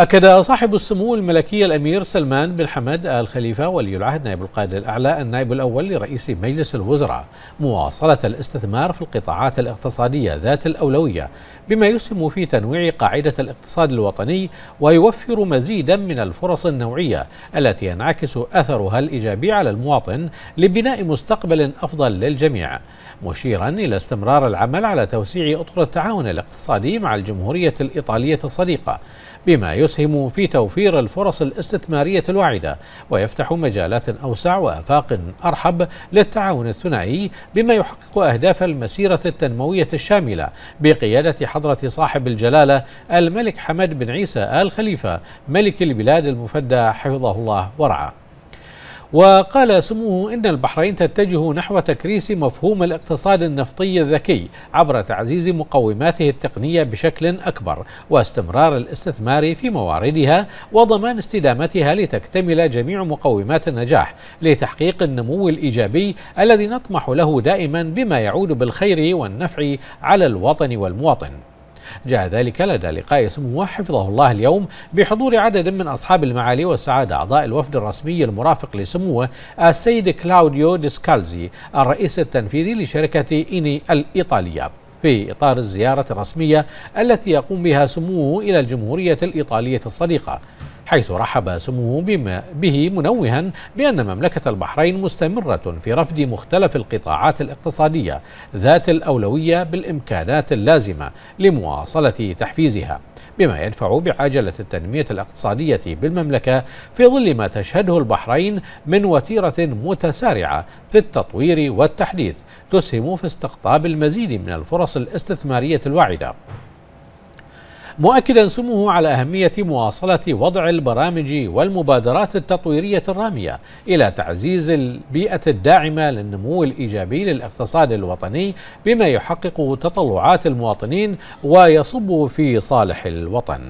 أكد صاحب السمو الملكي الأمير سلمان بن حمد آل خليفة ولي العهد نائب القائد الأعلى النائب الأول لرئيس مجلس الوزراء مواصلة الاستثمار في القطاعات الاقتصادية ذات الأولوية بما يسهم في تنويع قاعدة الاقتصاد الوطني ويوفر مزيدا من الفرص النوعية التي ينعكس أثرها الإيجابي على المواطن لبناء مستقبل أفضل للجميع مشيرا إلى استمرار العمل على توسيع أطر التعاون الاقتصادي مع الجمهورية الإيطالية الصديقة بما يسهم في توفير الفرص الاستثمارية الواعدة ويفتح مجالات أوسع وآفاق أرحب للتعاون الثنائي بما يحقق أهداف المسيرة التنموية الشاملة بقيادة حضرة صاحب الجلالة الملك حمد بن عيسى آل خليفة ملك البلاد المفدى حفظه الله ورعاه وقال سموه إن البحرين تتجه نحو تكريس مفهوم الاقتصاد النفطي الذكي عبر تعزيز مقوماته التقنية بشكل أكبر واستمرار الاستثمار في مواردها وضمان استدامتها لتكتمل جميع مقومات النجاح لتحقيق النمو الإيجابي الذي نطمح له دائما بما يعود بالخير والنفع على الوطن والمواطن جاء ذلك لدى لقاء سموه حفظه الله اليوم بحضور عدد من أصحاب المعالي والسعادة أعضاء الوفد الرسمي المرافق لسموه السيد كلاوديو ديسكالزي الرئيس التنفيذي لشركة إيني الإيطالية في إطار الزيارة الرسمية التي يقوم بها سموه إلى الجمهورية الإيطالية الصديقة حيث رحب سموه بما به منوها بأن مملكة البحرين مستمرة في رفض مختلف القطاعات الاقتصادية ذات الأولوية بالإمكانات اللازمة لمواصلة تحفيزها بما يدفع بعجلة التنمية الاقتصادية بالمملكة في ظل ما تشهده البحرين من وتيرة متسارعة في التطوير والتحديث تسهم في استقطاب المزيد من الفرص الاستثمارية الواعدة مؤكدا سموه على أهمية مواصلة وضع البرامج والمبادرات التطويرية الرامية إلى تعزيز البيئة الداعمة للنمو الإيجابي للاقتصاد الوطني بما يحقق تطلعات المواطنين ويصب في صالح الوطن